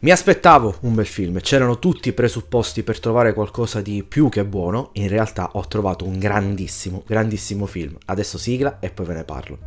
Mi aspettavo un bel film, c'erano tutti i presupposti per trovare qualcosa di più che buono, in realtà ho trovato un grandissimo, grandissimo film. Adesso sigla e poi ve ne parlo.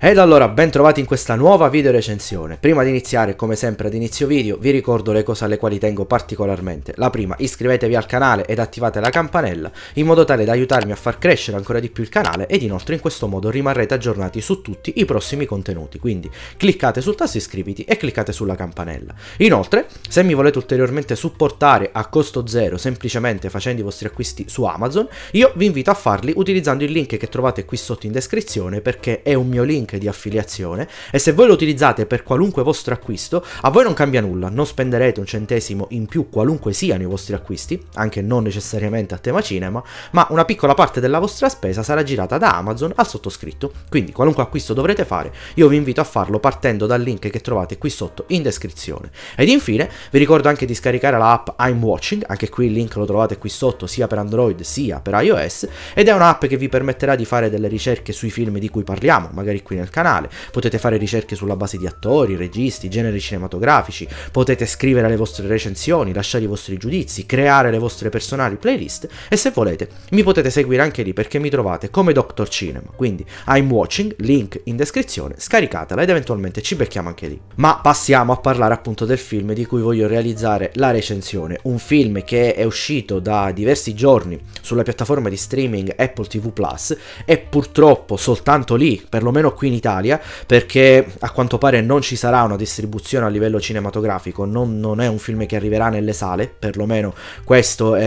Ed allora ben trovati in questa nuova video recensione. Prima di iniziare, come sempre ad inizio video, vi ricordo le cose alle quali tengo particolarmente. La prima, iscrivetevi al canale ed attivate la campanella in modo tale da aiutarmi a far crescere ancora di più il canale ed inoltre in questo modo rimarrete aggiornati su tutti i prossimi contenuti. Quindi cliccate sul tasto iscriviti e cliccate sulla campanella. Inoltre, se mi volete ulteriormente supportare a costo zero semplicemente facendo i vostri acquisti su Amazon, io vi invito a farli utilizzando il link che trovate qui sotto in descrizione perché è un mio link link di affiliazione e se voi lo utilizzate per qualunque vostro acquisto, a voi non cambia nulla, non spenderete un centesimo in più qualunque siano i vostri acquisti, anche non necessariamente a tema cinema, ma una piccola parte della vostra spesa sarà girata da Amazon al sottoscritto. Quindi qualunque acquisto dovrete fare, io vi invito a farlo partendo dal link che trovate qui sotto in descrizione. Ed infine vi ricordo anche di scaricare la app I'm Watching, anche qui il link lo trovate qui sotto sia per Android sia per iOS ed è un'app che vi permetterà di fare delle ricerche sui film di cui parliamo, magari qui nel canale, potete fare ricerche sulla base di attori, registi, generi cinematografici, potete scrivere le vostre recensioni, lasciare i vostri giudizi, creare le vostre personali playlist e se volete mi potete seguire anche lì perché mi trovate come Doctor Cinema, quindi I'm Watching, link in descrizione, scaricatela ed eventualmente ci becchiamo anche lì. Ma passiamo a parlare appunto del film di cui voglio realizzare la recensione, un film che è uscito da diversi giorni sulla piattaforma di streaming Apple TV Plus e purtroppo soltanto lì, perlomeno qui in Italia perché a quanto pare non ci sarà una distribuzione a livello cinematografico, non, non è un film che arriverà nelle sale, perlomeno è, questa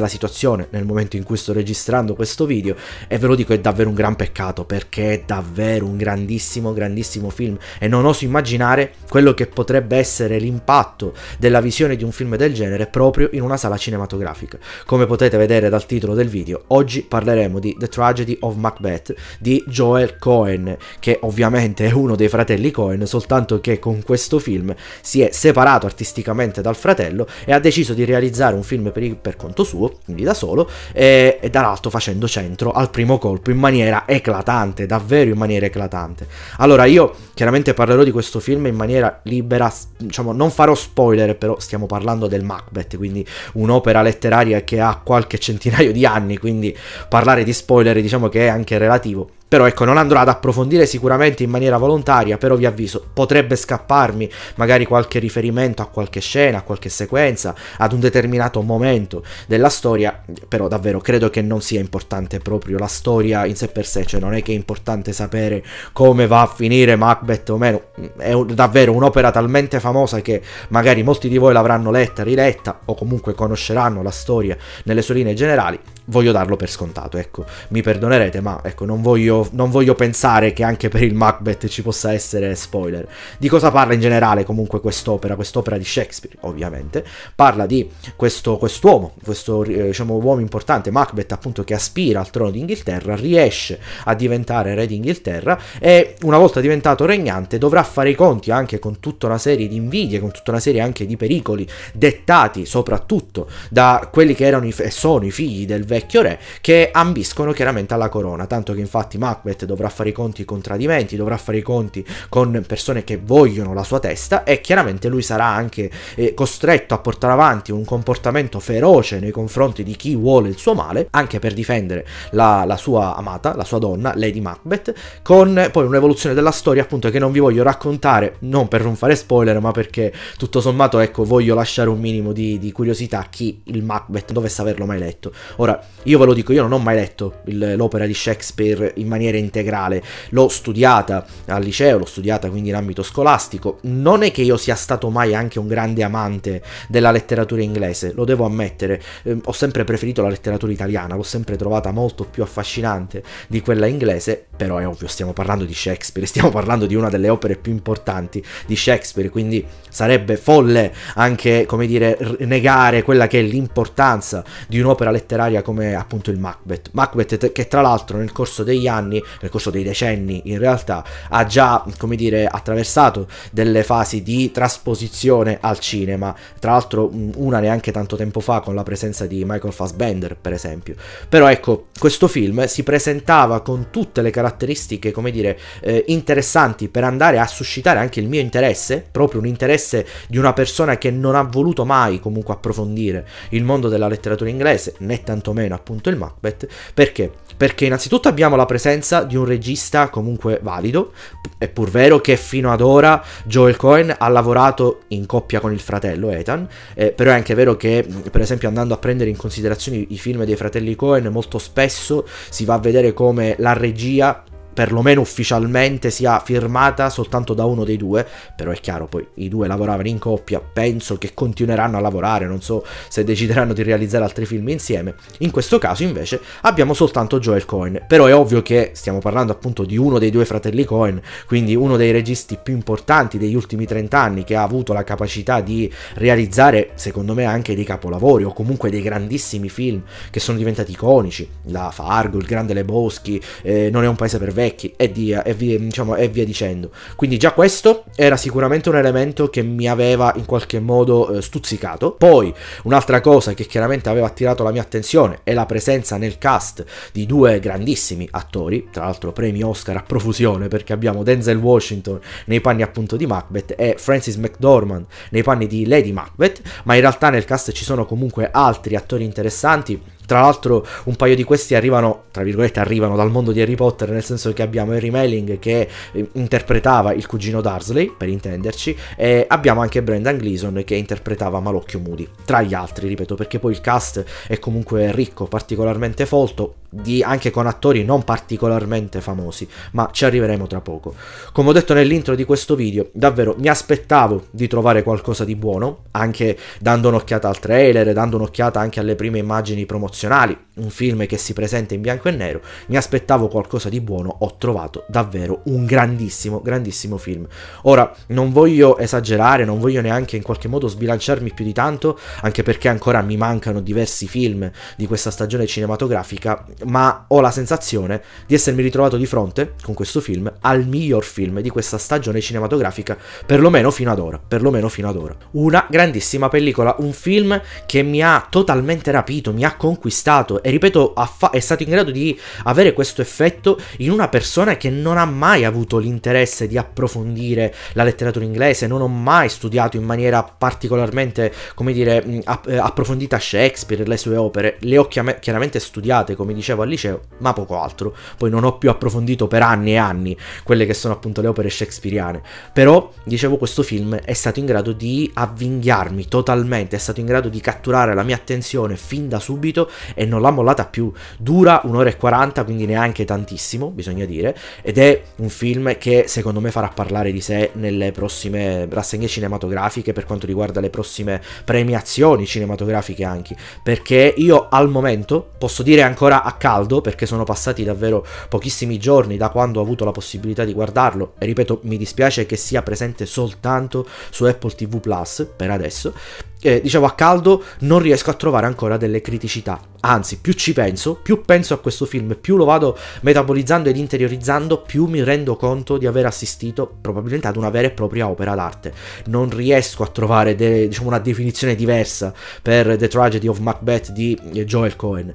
è la situazione nel momento in cui sto registrando questo video e ve lo dico è davvero un gran peccato perché è davvero un grandissimo grandissimo film e non oso immaginare quello che potrebbe essere l'impatto della visione di un film del genere proprio in una sala cinematografica. Come potete vedere dal titolo del video, oggi parleremo di The Tragedy of Macbeth di Joel Cohen, che che ovviamente è uno dei fratelli Cohen, soltanto che con questo film si è separato artisticamente dal fratello e ha deciso di realizzare un film per, per conto suo, quindi da solo, e, e dall'alto facendo centro al primo colpo in maniera eclatante, davvero in maniera eclatante. Allora io chiaramente parlerò di questo film in maniera libera, diciamo non farò spoiler, però stiamo parlando del Macbeth, quindi un'opera letteraria che ha qualche centinaio di anni, quindi parlare di spoiler diciamo che è anche relativo. Però ecco, non andrò ad approfondire sicuramente in maniera volontaria, però vi avviso, potrebbe scapparmi magari qualche riferimento a qualche scena, a qualche sequenza, ad un determinato momento della storia, però davvero credo che non sia importante proprio la storia in sé per sé, cioè non è che è importante sapere come va a finire Macbeth o meno, è un, davvero un'opera talmente famosa che magari molti di voi l'avranno letta, riletta o comunque conosceranno la storia nelle sue linee generali, voglio darlo per scontato, ecco, mi perdonerete, ma ecco, non voglio, non voglio pensare che anche per il Macbeth ci possa essere spoiler. Di cosa parla in generale comunque quest'opera? Quest'opera di Shakespeare, ovviamente, parla di questo quest'uomo, questo eh, diciamo, uomo importante, Macbeth appunto che aspira al trono d'Inghilterra, riesce a diventare re d'Inghilterra e una volta diventato regnante dovrà fare i conti anche con tutta una serie di invidie, con tutta una serie anche di pericoli dettati soprattutto da quelli che erano e sono i figli del vecchio vecchio re che ambiscono chiaramente alla corona, tanto che infatti Macbeth dovrà fare i conti con tradimenti, dovrà fare i conti con persone che vogliono la sua testa e chiaramente lui sarà anche eh, costretto a portare avanti un comportamento feroce nei confronti di chi vuole il suo male, anche per difendere la, la sua amata, la sua donna, Lady Macbeth, con poi un'evoluzione della storia appunto che non vi voglio raccontare, non per non fare spoiler, ma perché tutto sommato ecco voglio lasciare un minimo di, di curiosità a chi il Macbeth dovesse averlo mai letto. Ora, io ve lo dico, io non ho mai letto il, l'opera di Shakespeare in maniera integrale, l'ho studiata al liceo, l'ho studiata quindi in ambito scolastico, non è che io sia stato mai anche un grande amante della letteratura inglese, lo devo ammettere, eh, ho sempre preferito la letteratura italiana, l'ho sempre trovata molto più affascinante di quella inglese, però è ovvio, stiamo parlando di Shakespeare, stiamo parlando di una delle opere più importanti di Shakespeare, quindi sarebbe folle anche, come dire, negare quella che è l'importanza di un'opera letteraria come appunto il Macbeth. Macbeth che tra l'altro nel corso degli anni, nel corso dei decenni in realtà, ha già, come dire, attraversato delle fasi di trasposizione al cinema. Tra l'altro una neanche tanto tempo fa con la presenza di Michael Fassbender, per esempio. Però ecco, questo film si presentava con tutte le caratteristiche, come dire, eh, interessanti per andare a suscitare anche il mio interesse, proprio un interesse di una persona che non ha voluto mai comunque approfondire il mondo della letteratura inglese, né tantomeno meno appunto il Macbeth. Perché? Perché innanzitutto abbiamo la presenza di un regista comunque valido, è pur vero che fino ad ora Joel Cohen ha lavorato in coppia con il fratello Ethan, eh, però è anche vero che per esempio andando a prendere in considerazione i film dei fratelli Cohen molto spesso si va a vedere come la regia perlomeno ufficialmente sia firmata soltanto da uno dei due, però è chiaro, poi i due lavoravano in coppia, penso che continueranno a lavorare, non so se decideranno di realizzare altri film insieme. In questo caso invece abbiamo soltanto Joel Cohen, però è ovvio che stiamo parlando appunto di uno dei due fratelli Cohen, quindi uno dei registi più importanti degli ultimi 30 anni che ha avuto la capacità di realizzare, secondo me, anche dei capolavori o comunque dei grandissimi film che sono diventati iconici, la Fargo, il Grande Lebowski, eh, Non è un paese per vecchi, parecchi e, dia, e, via, diciamo, e via, dicendo. Quindi già questo era sicuramente un elemento che mi aveva in qualche modo eh, stuzzicato. Poi un'altra cosa che chiaramente aveva attirato la mia attenzione è la presenza nel cast di due grandissimi attori, tra l'altro premi Oscar a profusione perché abbiamo Denzel Washington nei panni appunto di Macbeth e Francis McDormand nei panni di Lady Macbeth, ma in realtà nel cast ci sono comunque altri attori interessanti tra l'altro un paio di questi arrivano, tra virgolette, arrivano dal mondo di Harry Potter, nel senso che abbiamo Harry Melling che eh, interpretava il cugino Dursley, per intenderci, e abbiamo anche Brendan Gleeson che interpretava Malocchio Moody, tra gli altri, ripeto, perché poi il cast è comunque ricco, particolarmente folto, di, anche con attori non particolarmente famosi, ma ci arriveremo tra poco. Come ho detto nell'intro di questo video, davvero mi aspettavo di trovare qualcosa di buono, anche dando un'occhiata al trailer, dando un'occhiata anche alle prime immagini promozionali emozionali, un film che si presenta in bianco e nero, mi aspettavo qualcosa di buono, ho trovato davvero un grandissimo, grandissimo film. Ora, non voglio esagerare, non voglio neanche in qualche modo sbilanciarmi più di tanto, anche perché ancora mi mancano diversi film di questa stagione cinematografica, ma ho la sensazione di essermi ritrovato di fronte, con questo film, al miglior film di questa stagione cinematografica, perlomeno fino ad ora, perlomeno fino ad ora. Una grandissima pellicola, un film che mi ha totalmente rapito, mi ha conquistato, acquistato e ripeto è stato in grado di avere questo effetto in una persona che non ha mai avuto l'interesse di approfondire la letteratura inglese, non ho mai studiato in maniera particolarmente, come dire, app eh, approfondita Shakespeare, le sue opere, le ho chiaramente studiate come dicevo al liceo, ma poco altro, poi non ho più approfondito per anni e anni quelle che sono appunto le opere shakespeariane, però dicevo questo film è stato in grado di avvinghiarmi totalmente, è stato in grado di catturare la mia attenzione fin da subito e non l'ha mollata più. Dura un'ora e 40, quindi neanche tantissimo, bisogna dire, ed è un film che secondo me farà parlare di sé nelle prossime rassegne cinematografiche per quanto riguarda le prossime premiazioni cinematografiche anche, perché io al momento posso dire ancora a caldo perché sono passati davvero pochissimi giorni da quando ho avuto la possibilità di guardarlo e ripeto mi dispiace che sia presente soltanto su Apple TV Plus per adesso eh, dicevo a caldo, non riesco a trovare ancora delle criticità. Anzi, più ci penso, più penso a questo film, più lo vado metabolizzando ed interiorizzando, più mi rendo conto di aver assistito probabilmente ad una vera e propria opera d'arte. Non riesco a trovare de- diciamo una definizione diversa per The Tragedy of Macbeth di eh, Joel Cohen.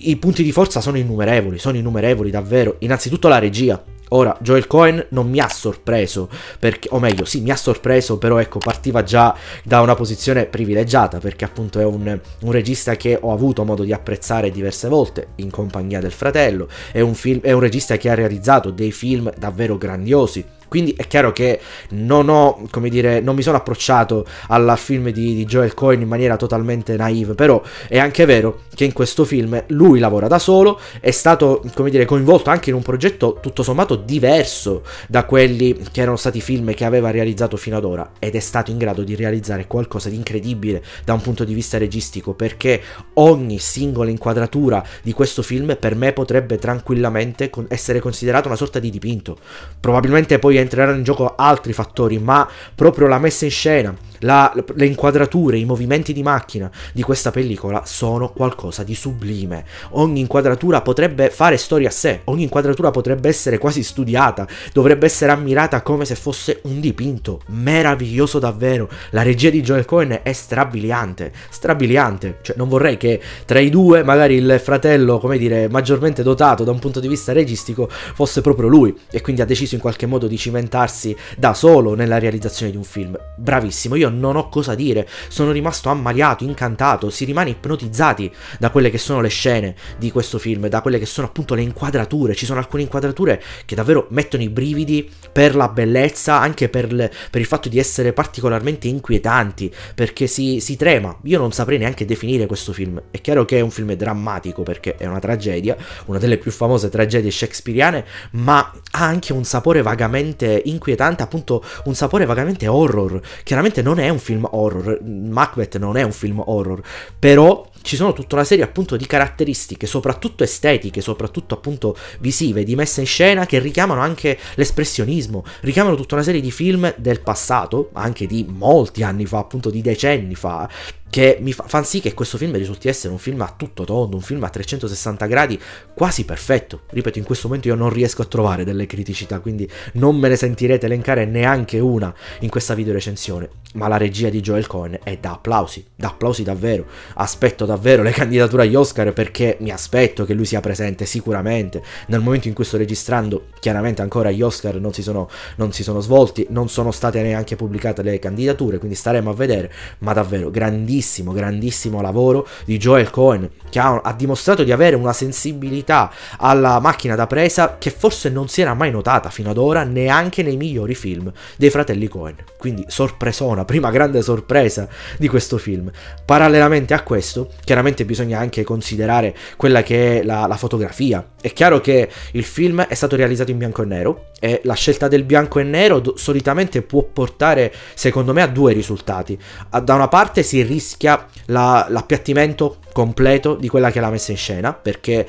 I punti di forza sono innumerevoli, sono innumerevoli davvero. Innanzitutto la regia Ora, Joel Cohen non mi ha sorpreso, perché, o meglio, sì, mi ha sorpreso, però ecco, partiva già da una posizione privilegiata, perché appunto è un, un regista che ho avuto modo di apprezzare diverse volte, in compagnia del fratello, è un, film, è un regista che ha realizzato dei film davvero grandiosi, quindi è chiaro che non ho, come dire, non mi sono approcciato al film di, di Joel Cohen in maniera totalmente naive, però è anche vero che in questo film lui lavora da solo, è stato, come dire, coinvolto anche in un progetto tutto sommato diverso da quelli che erano stati film che aveva realizzato fino ad ora ed è stato in grado di realizzare qualcosa di incredibile da un punto di vista registico perché ogni singola inquadratura di questo film per me potrebbe tranquillamente essere considerata una sorta di dipinto. Probabilmente poi entreranno in gioco altri fattori, ma proprio la messa in scena, la, le inquadrature, i movimenti di macchina di questa pellicola sono qualcosa di sublime. Ogni inquadratura potrebbe fare storia a sé, ogni inquadratura potrebbe essere quasi studiata, dovrebbe essere ammirata come se fosse un dipinto. Meraviglioso davvero. La regia di Joel Cohen è strabiliante, strabiliante. Cioè, non vorrei che tra i due, magari il fratello, come dire, maggiormente dotato da un punto di vista registico, fosse proprio lui. E quindi ha deciso in qualche modo di cimentarsi da solo nella realizzazione di un film. Bravissimo, io non ho cosa dire, sono rimasto ammaliato, incantato, si rimane ipnotizzati da quelle che sono le scene di questo film, da quelle che sono appunto le inquadrature, ci sono alcune inquadrature che davvero mettono i brividi per la bellezza, anche per, le, per il fatto di essere particolarmente inquietanti, perché si, si trema, io non saprei neanche definire questo film, è chiaro che è un film drammatico perché è una tragedia, una delle più famose tragedie shakespeariane, ma ha anche un sapore vagamente vagamente inquietante, appunto un sapore vagamente horror. Chiaramente non è un film horror, Macbeth non è un film horror, però ci sono tutta una serie appunto di caratteristiche, soprattutto estetiche, soprattutto appunto visive, di messa in scena che richiamano anche l'espressionismo, richiamano tutta una serie di film del passato, anche di molti anni fa, appunto di decenni fa, che mi fa, fan sì che questo film risulti essere un film a tutto tondo, un film a 360 gradi quasi perfetto. Ripeto, in questo momento io non riesco a trovare delle criticità, quindi non me ne sentirete elencare neanche una in questa video recensione. Ma la regia di Joel Cohen è da applausi, da applausi davvero. Aspetto davvero le candidature agli Oscar perché mi aspetto che lui sia presente sicuramente. Nel momento in cui sto registrando, chiaramente ancora gli Oscar non si sono, non si sono svolti, non sono state neanche pubblicate le candidature, quindi staremo a vedere. Ma davvero, grandissimo grandissimo, grandissimo lavoro di Joel Cohen, che ha, ha dimostrato di avere una sensibilità alla macchina da presa che forse non si era mai notata fino ad ora neanche nei migliori film dei fratelli Cohen. Quindi sorpresona, prima grande sorpresa di questo film. Parallelamente a questo, chiaramente bisogna anche considerare quella che è la, la fotografia. È chiaro che il film è stato realizzato in bianco e nero e la scelta del bianco e nero solitamente può portare, secondo me, a due risultati. Da una parte si rischia rischia la, l'appiattimento completo di quella che è la messa in scena, perché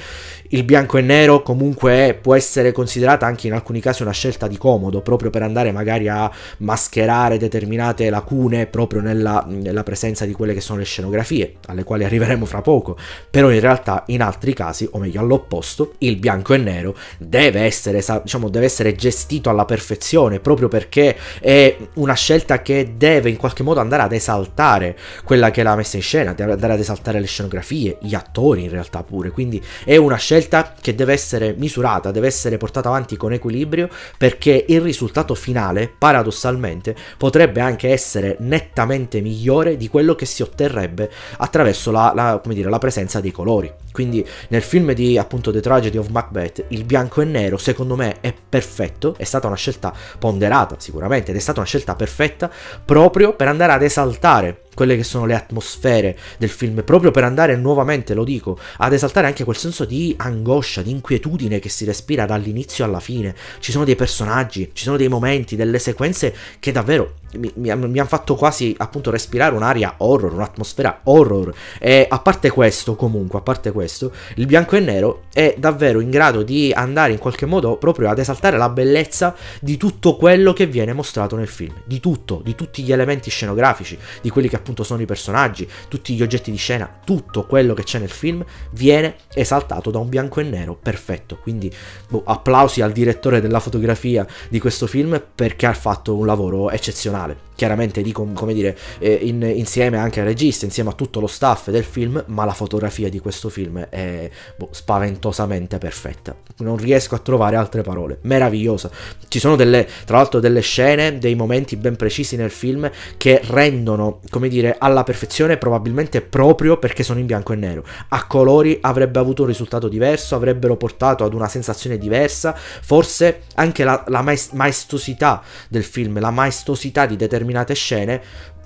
il bianco e nero comunque può essere considerata anche in alcuni casi una scelta di comodo, proprio per andare magari a mascherare determinate lacune proprio nella, nella presenza di quelle che sono le scenografie, alle quali arriveremo fra poco, però in realtà in altri casi, o meglio all'opposto, il bianco e nero deve essere, diciamo, deve essere gestito alla perfezione, proprio perché è una scelta che deve in qualche modo andare ad esaltare quella quella che è la messa in scena, andare ad esaltare le scenografie, gli attori in realtà pure, quindi è una scelta che deve essere misurata, deve essere portata avanti con equilibrio perché il risultato finale, paradossalmente, potrebbe anche essere nettamente migliore di quello che si otterrebbe attraverso la, la, dire, la presenza dei colori. Quindi nel film di appunto The Tragedy of Macbeth il bianco e nero secondo me è perfetto, è stata una scelta ponderata sicuramente ed è stata una scelta perfetta proprio per andare ad esaltare quelle che sono le atmosfere del film, proprio per andare nuovamente, lo dico, ad esaltare anche quel senso di angoscia, di inquietudine che si respira dall'inizio alla fine. Ci sono dei personaggi, ci sono dei momenti, delle sequenze che davvero mi, mi, mi hanno fatto quasi appunto respirare un'aria horror, un'atmosfera horror. E a parte questo, comunque, a parte questo questo, il bianco e nero è davvero in grado di andare in qualche modo proprio ad esaltare la bellezza di tutto quello che viene mostrato nel film, di tutto, di tutti gli elementi scenografici, di quelli che appunto sono i personaggi, tutti gli oggetti di scena, tutto quello che c'è nel film viene esaltato da un bianco e nero perfetto. Quindi boh, applausi al direttore della fotografia di questo film perché ha fatto un lavoro eccezionale chiaramente lì com come dire eh, in, insieme anche al regista insieme a tutto lo staff del film ma la fotografia di questo film è boh, spaventosamente perfetta non riesco a trovare altre parole meravigliosa ci sono delle tra l'altro delle scene dei momenti ben precisi nel film che rendono come dire alla perfezione probabilmente proprio perché sono in bianco e nero a colori avrebbe avuto un risultato diverso avrebbero portato ad una sensazione diversa forse anche la, la maestosità del film la maestosità di determinati determinate scene,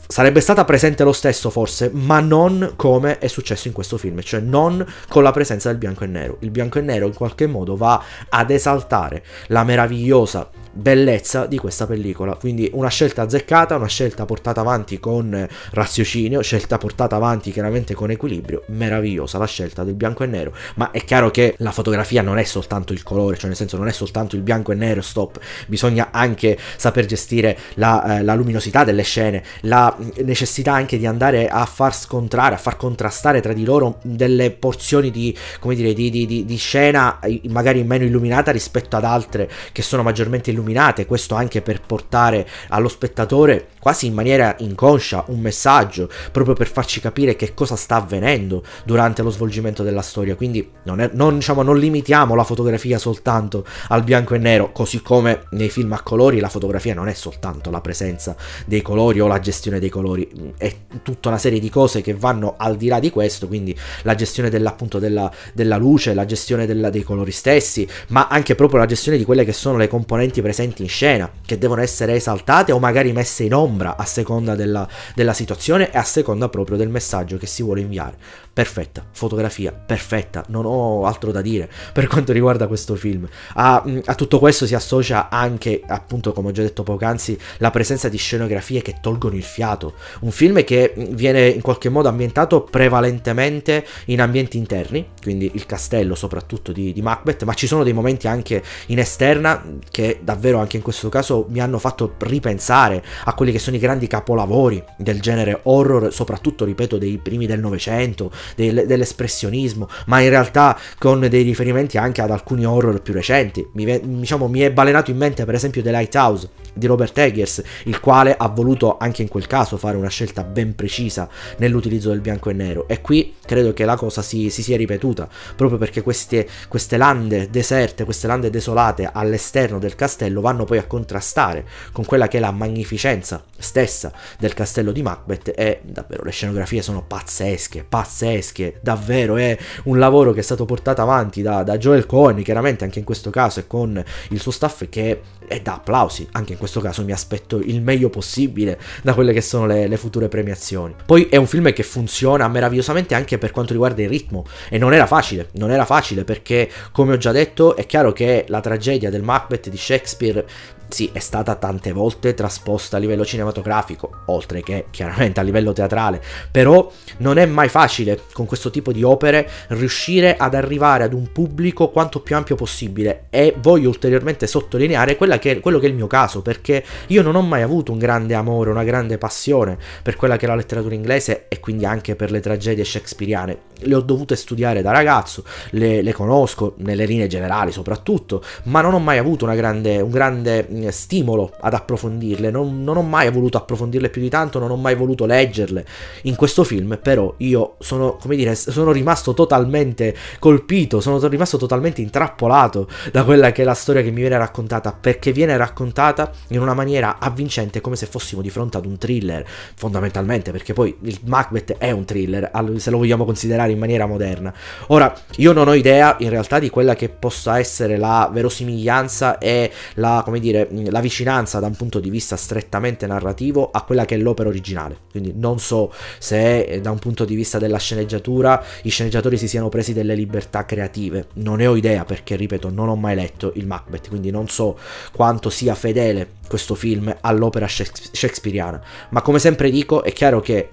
sarebbe stata presente lo stesso forse, ma non come è successo in questo film, cioè non con la presenza del bianco e nero. Il bianco e nero in qualche modo va ad esaltare la meravigliosa bellezza di questa pellicola. Quindi una scelta azzeccata, una scelta portata avanti con raziocinio, scelta portata avanti chiaramente con equilibrio, meravigliosa la scelta del bianco e nero, ma è chiaro che la fotografia non è soltanto il colore, cioè nel senso non è soltanto il bianco e nero, stop, bisogna anche saper gestire la, eh, la luminosità delle scene, la mm, necessità anche di andare a far scontrare, a far contrastare tra di loro delle porzioni di, come dire, di, di, di, di scena magari meno illuminata rispetto ad altre che sono maggiormente illuminate illuminate, questo anche per portare allo spettatore quasi in maniera inconscia un messaggio, proprio per farci capire che cosa sta avvenendo durante lo svolgimento della storia, quindi non, è, non, diciamo, non limitiamo la fotografia soltanto al bianco e nero, così come nei film a colori la fotografia non è soltanto la presenza dei colori o la gestione dei colori, è tutta una serie di cose che vanno al di là di questo, quindi la gestione dell'appunto della, della luce, la gestione della, dei colori stessi, ma anche proprio la gestione di quelle che sono le componenti presenti presenti in scena, che devono essere esaltate o magari messe in ombra a seconda della, della situazione e a seconda proprio del messaggio che si vuole inviare perfetta, fotografia perfetta, non ho altro da dire per quanto riguarda questo film. A, mm, a tutto questo si associa anche, appunto, come ho già detto poc'anzi, la presenza di scenografie che tolgono il fiato. Un film che mm, viene in qualche modo ambientato prevalentemente in ambienti interni, quindi il castello soprattutto di, di Macbeth, ma ci sono dei momenti anche in esterna che davvero anche in questo caso mi hanno fatto ripensare a quelli che sono i grandi capolavori del genere horror, soprattutto, ripeto, dei primi del Novecento, del, dell'espressionismo, ma in realtà con dei riferimenti anche ad alcuni horror più recenti. Mi, diciamo, mi è balenato in mente per esempio The Lighthouse di Robert Eggers, il quale ha voluto anche in quel caso fare una scelta ben precisa nell'utilizzo del bianco e nero. E qui credo che la cosa si, si sia ripetuta, proprio perché queste, queste lande deserte, queste lande desolate all'esterno del castello vanno poi a contrastare con quella che è la magnificenza stessa del castello di Macbeth e davvero le scenografie sono pazzesche, pazzesche pazzesche, eh, davvero è un lavoro che è stato portato avanti da, da Joel Cohen, chiaramente anche in questo caso e con il suo staff che e da applausi. Anche in questo caso mi aspetto il meglio possibile da quelle che sono le, le future premiazioni. Poi è un film che funziona meravigliosamente anche per quanto riguarda il ritmo e non era facile, non era facile perché come ho già detto è chiaro che la tragedia del Macbeth di Shakespeare sì, è stata tante volte trasposta a livello cinematografico, oltre che chiaramente a livello teatrale, però non è mai facile con questo tipo di opere riuscire ad arrivare ad un pubblico quanto più ampio possibile e voglio ulteriormente sottolineare quella che, quello che è il mio caso, perché io non ho mai avuto un grande amore, una grande passione per quella che è la letteratura inglese e quindi anche per le tragedie shakespeariane. Le ho dovute studiare da ragazzo, le, le conosco nelle linee generali soprattutto, ma non ho mai avuto grande, un grande mm, stimolo ad approfondirle, non, non ho mai voluto approfondirle più di tanto, non ho mai voluto leggerle. In questo film però io sono, come dire, sono rimasto totalmente colpito, sono rimasto totalmente intrappolato da quella che è la storia che mi viene raccontata per che viene raccontata in una maniera avvincente come se fossimo di fronte ad un thriller, fondamentalmente, perché poi il Macbeth è un thriller, se lo vogliamo considerare in maniera moderna. Ora, io non ho idea in realtà di quella che possa essere la verosimiglianza e la, come dire, la vicinanza da un punto di vista strettamente narrativo a quella che è l'opera originale. Quindi non so se eh, da un punto di vista della sceneggiatura i sceneggiatori si siano presi delle libertà creative. Non ne ho idea perché, ripeto, non ho mai letto il Macbeth, quindi non so quanto sia fedele questo film all'opera shakespeariana. Ma come sempre dico, è chiaro che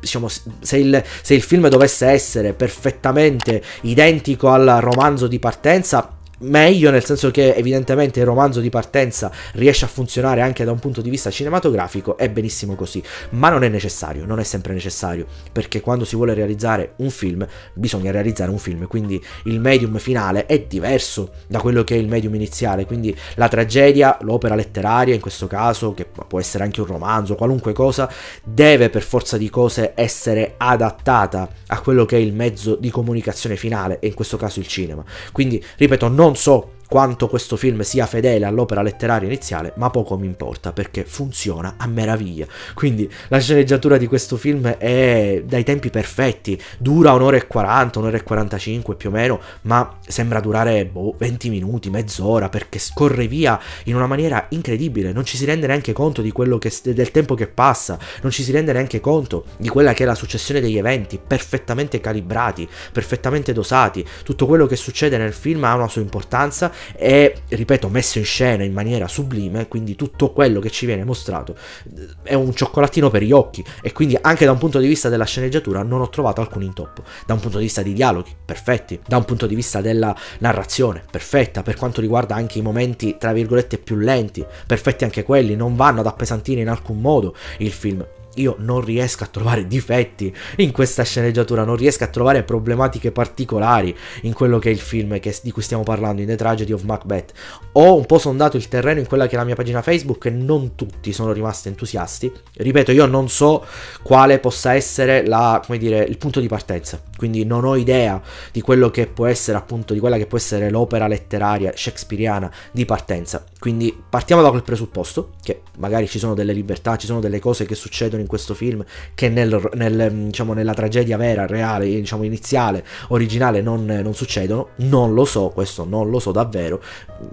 diciamo, se, il, se il film dovesse essere perfettamente identico al romanzo di partenza, meglio nel senso che evidentemente il romanzo di partenza riesce a funzionare anche da un punto di vista cinematografico, è benissimo così, ma non è necessario, non è sempre necessario, perché quando si vuole realizzare un film bisogna realizzare un film, quindi il medium finale è diverso da quello che è il medium iniziale, quindi la tragedia, l'opera letteraria in questo caso, che può essere anche un romanzo, qualunque cosa, deve per forza di cose essere adattata a quello che è il mezzo di comunicazione finale, e in questo caso il cinema. Quindi, ripeto, non não sou. quanto questo film sia fedele all'opera letteraria iniziale, ma poco mi importa perché funziona a meraviglia. Quindi la sceneggiatura di questo film è dai tempi perfetti, dura un'ora e 40, un'ora e 45 più o meno, ma sembra durare boh, 20 minuti, mezz'ora, perché scorre via in una maniera incredibile, non ci si rende neanche conto che, del tempo che passa, non ci si rende neanche conto di quella che è la successione degli eventi, perfettamente calibrati, perfettamente dosati, tutto quello che succede nel film ha una sua importanza è, ripeto, messo in scena in maniera sublime, quindi tutto quello che ci viene mostrato eh, è un cioccolatino per gli occhi e quindi anche da un punto di vista della sceneggiatura non ho trovato alcun intoppo, da un punto di vista di dialoghi, perfetti, da un punto di vista della narrazione, perfetta, per quanto riguarda anche i momenti, tra virgolette, più lenti, perfetti anche quelli, non vanno ad appesantire in alcun modo il film, io non riesco a trovare difetti in questa sceneggiatura, non riesco a trovare problematiche particolari in quello che è il film che, di cui stiamo parlando, in The Tragedy of Macbeth. Ho un po' sondato il terreno in quella che è la mia pagina Facebook e non tutti sono rimasti entusiasti. Ripeto, io non so quale possa essere la, dire, il punto di partenza, quindi non ho idea di quello che può essere appunto, di quella che può essere l'opera letteraria shakespeariana di partenza. Quindi partiamo da quel presupposto, che magari ci sono delle libertà, ci sono delle cose che succedono in questo film che nel, nel, mm, diciamo, nella tragedia vera, reale, diciamo, iniziale, originale non, non, succedono, non lo so, questo non lo so davvero,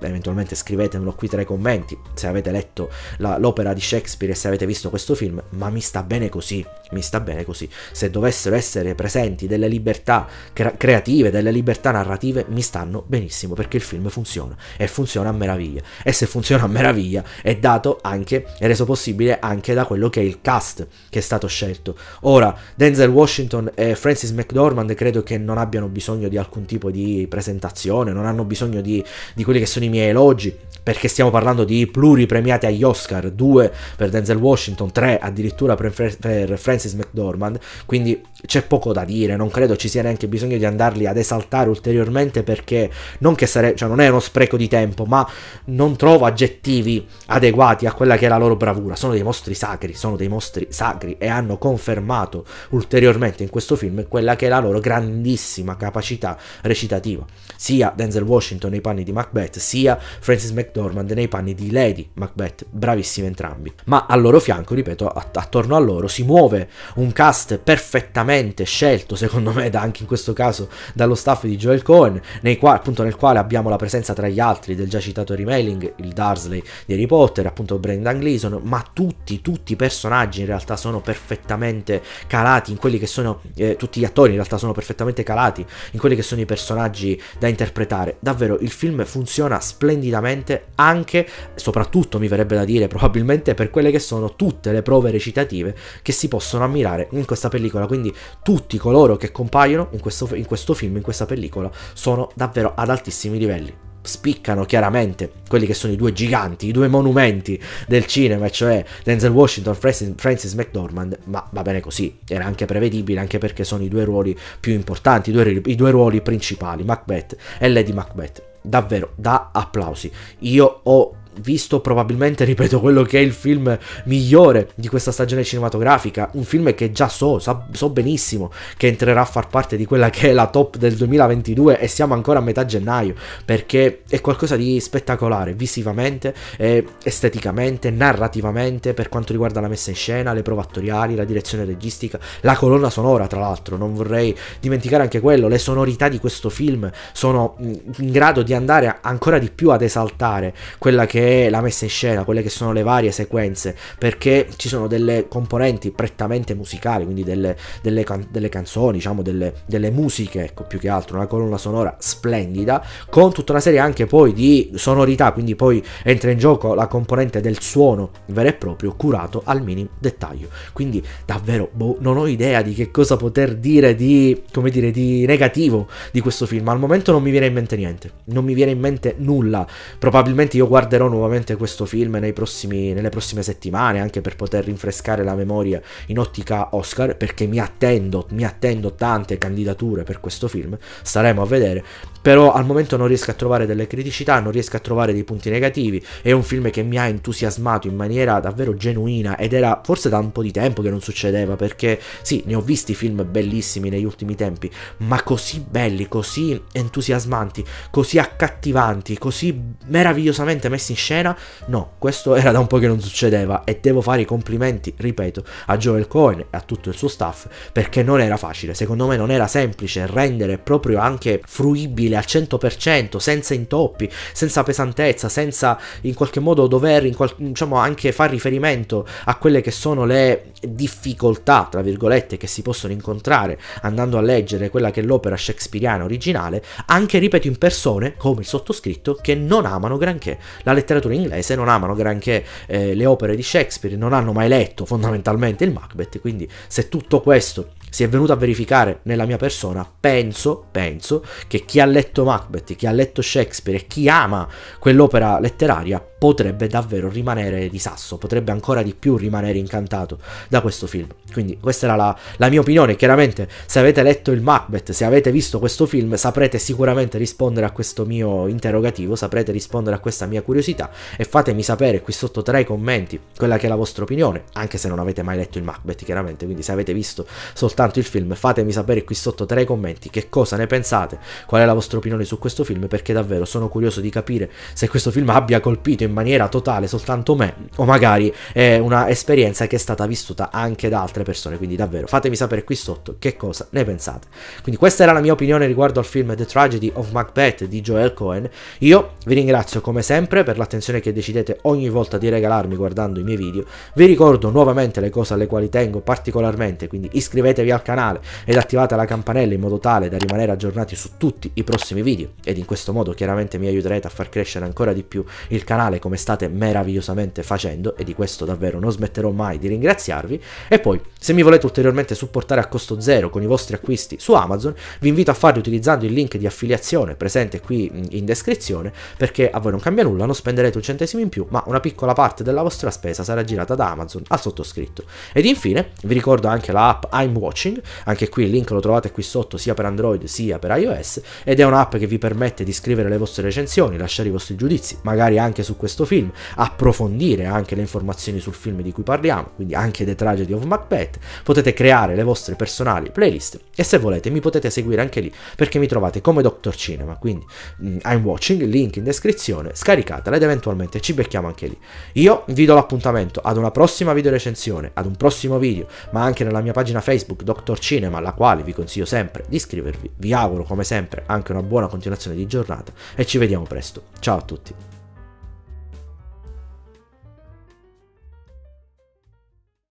eventualmente scrivetemelo qui tra i commenti se avete letto la, l'opera di Shakespeare e se avete visto questo film, ma mi sta bene così, mi sta bene così, se dovessero essere presenti delle libertà cre- creative, delle libertà narrative, mi stanno benissimo perché il film funziona e funziona a meraviglia e se funziona a meraviglia è dato anche, è reso possibile anche da quello che è il cast che è stato scelto. Ora, Denzel Washington e Francis McDormand credo che non abbiano bisogno di alcun tipo di presentazione, non hanno bisogno di, di quelli che sono i miei elogi, perché stiamo parlando di pluripremiati agli Oscar, due per Denzel Washington, tre addirittura per, per Francis McDormand, quindi c'è poco da dire, non credo ci sia neanche bisogno di andarli ad esaltare ulteriormente perché non che sare- cioè non è uno spreco di tempo, ma non trovo aggettivi adeguati a quella che è la loro bravura, sono dei mostri sacri, sono dei mostri sacri e hanno confermato ulteriormente in questo film quella che è la loro grandissima capacità recitativa. Sia Denzel Washington nei panni di Macbeth, sia Francis McDormand nei panni di Lady Macbeth, bravissimi entrambi. Ma al loro fianco, ripeto, att- attorno a loro si muove un cast perfettamente scelto, secondo me, da, anche in questo caso dallo staff di Joel Cohen, nei qua- appunto nel quale abbiamo la presenza tra gli altri del già citato Remailing, il Dursley di Harry Potter, appunto Brendan Gleeson, ma tutti, tutti i personaggi in realtà realtà sono perfettamente calati, in quelli che sono eh, tutti gli attori in realtà sono perfettamente calati, in quelli che sono i personaggi da interpretare. Davvero il film funziona splendidamente anche, soprattutto mi verrebbe da dire, probabilmente per quelle che sono tutte le prove recitative che si possono ammirare in questa pellicola. Quindi tutti coloro che compaiono in questo, in questo film, in questa pellicola, sono davvero ad altissimi livelli spiccano chiaramente quelli che sono i due giganti, i due monumenti del cinema, cioè Denzel Washington e Francis McDormand, ma va bene così, era anche prevedibile, anche perché sono i due ruoli più importanti, i due, i due ruoli principali, Macbeth e Lady Macbeth davvero da applausi. Io ho visto probabilmente, ripeto, quello che è il film migliore di questa stagione cinematografica, un film che già so, so benissimo che entrerà a far parte di quella che è la top del 2022 e siamo ancora a metà gennaio, perché è qualcosa di spettacolare visivamente, esteticamente, narrativamente, per quanto riguarda la messa in scena, le prove attoriali, la direzione registica, la colonna sonora, tra l'altro, non vorrei dimenticare anche quello, le sonorità di questo film sono mm, in grado di andare ancora di più ad esaltare quella che è la messa in scena, quelle che sono le varie sequenze, perché ci sono delle componenti prettamente musicali, quindi delle, delle, can- delle canzoni, diciamo delle, delle, musiche, ecco, più che altro, una colonna sonora splendida, con tutta una serie anche poi di sonorità, quindi poi entra in gioco la componente del suono vero e proprio, curato al minimo dettaglio. Quindi davvero, boh, non ho idea di che cosa poter dire di, come dire, di negativo di questo film, al momento non mi viene in mente niente, non mi viene in mente nulla, probabilmente io guarderò nuovo nuovamente questo film nei prossimi, nelle prossime settimane, anche per poter rinfrescare la memoria in ottica Oscar, perché mi attendo, mi attendo tante candidature per questo film, staremo a vedere. Però al momento non riesco a trovare delle criticità, non riesco a trovare dei punti negativi. È un film che mi ha entusiasmato in maniera davvero genuina ed era forse da un po' di tempo che non succedeva, perché sì, ne ho visti film bellissimi negli ultimi tempi, ma così belli, così entusiasmanti, così accattivanti, così meravigliosamente messi in scena. No, questo era da un po' che non succedeva e devo fare i complimenti, ripeto, a Joel Cohen e a tutto il suo staff perché non era facile. Secondo me non era semplice rendere proprio anche fruibile al 100%, senza intoppi, senza pesantezza, senza in qualche modo dover qual- diciamo anche far riferimento a quelle che sono le difficoltà, tra virgolette, che si possono incontrare andando a leggere quella che è l'opera shakespeariana originale, anche ripeto in persone come il sottoscritto che non amano granché la letteratura letteratura inglese, non amano granché eh, le opere di Shakespeare, non hanno mai letto fondamentalmente il Macbeth, quindi se tutto questo si è venuto a verificare nella mia persona, penso, penso che chi ha letto Macbeth, chi ha letto Shakespeare e chi ama quell'opera letteraria potrebbe davvero rimanere di sasso, potrebbe ancora di più rimanere incantato da questo film. Quindi questa era la, la mia opinione, chiaramente se avete letto il Macbeth, se avete visto questo film saprete sicuramente rispondere a questo mio interrogativo, saprete rispondere a questa mia curiosità e fatemi sapere qui sotto tra i commenti quella che è la vostra opinione, anche se non avete mai letto il Macbeth chiaramente, quindi se avete visto soltanto il film fatemi sapere qui sotto tra i commenti che cosa ne pensate, qual è la vostra opinione su questo film perché davvero sono curioso di capire se questo film abbia colpito in in maniera totale soltanto me o magari è una esperienza che è stata vissuta anche da altre persone, quindi davvero fatemi sapere qui sotto che cosa ne pensate. Quindi questa era la mia opinione riguardo al film The Tragedy of Macbeth di Joel Cohen. Io vi ringrazio come sempre per l'attenzione che decidete ogni volta di regalarmi guardando i miei video. Vi ricordo nuovamente le cose alle quali tengo particolarmente, quindi iscrivetevi al canale ed attivate la campanella in modo tale da rimanere aggiornati su tutti i prossimi video ed in questo modo chiaramente mi aiuterete a far crescere ancora di più il canale canale come state meravigliosamente facendo e di questo davvero non smetterò mai di ringraziarvi. E poi, se mi volete ulteriormente supportare a costo zero con i vostri acquisti su Amazon, vi invito a farli utilizzando il link di affiliazione presente qui in descrizione perché a voi non cambia nulla, non spenderete un centesimo in più, ma una piccola parte della vostra spesa sarà girata da Amazon al sottoscritto. Ed infine, vi ricordo anche la app I'm Watching, anche qui il link lo trovate qui sotto sia per Android sia per iOS ed è un'app che vi permette di scrivere le vostre recensioni, lasciare i vostri giudizi, magari anche su questo questo film, approfondire anche le informazioni sul film di cui parliamo, quindi anche The Tragedy of Macbeth, potete creare le vostre personali playlist e se volete mi potete seguire anche lì perché mi trovate come Doctor Cinema, quindi mm, I'm watching, link in descrizione, scaricatela ed eventualmente ci becchiamo anche lì. Io vi do l'appuntamento ad una prossima video recensione, ad un prossimo video, ma anche nella mia pagina Facebook Doctor Cinema, alla quale vi consiglio sempre di iscrivervi. Vi auguro come sempre anche una buona continuazione di giornata e ci vediamo presto. Ciao a tutti.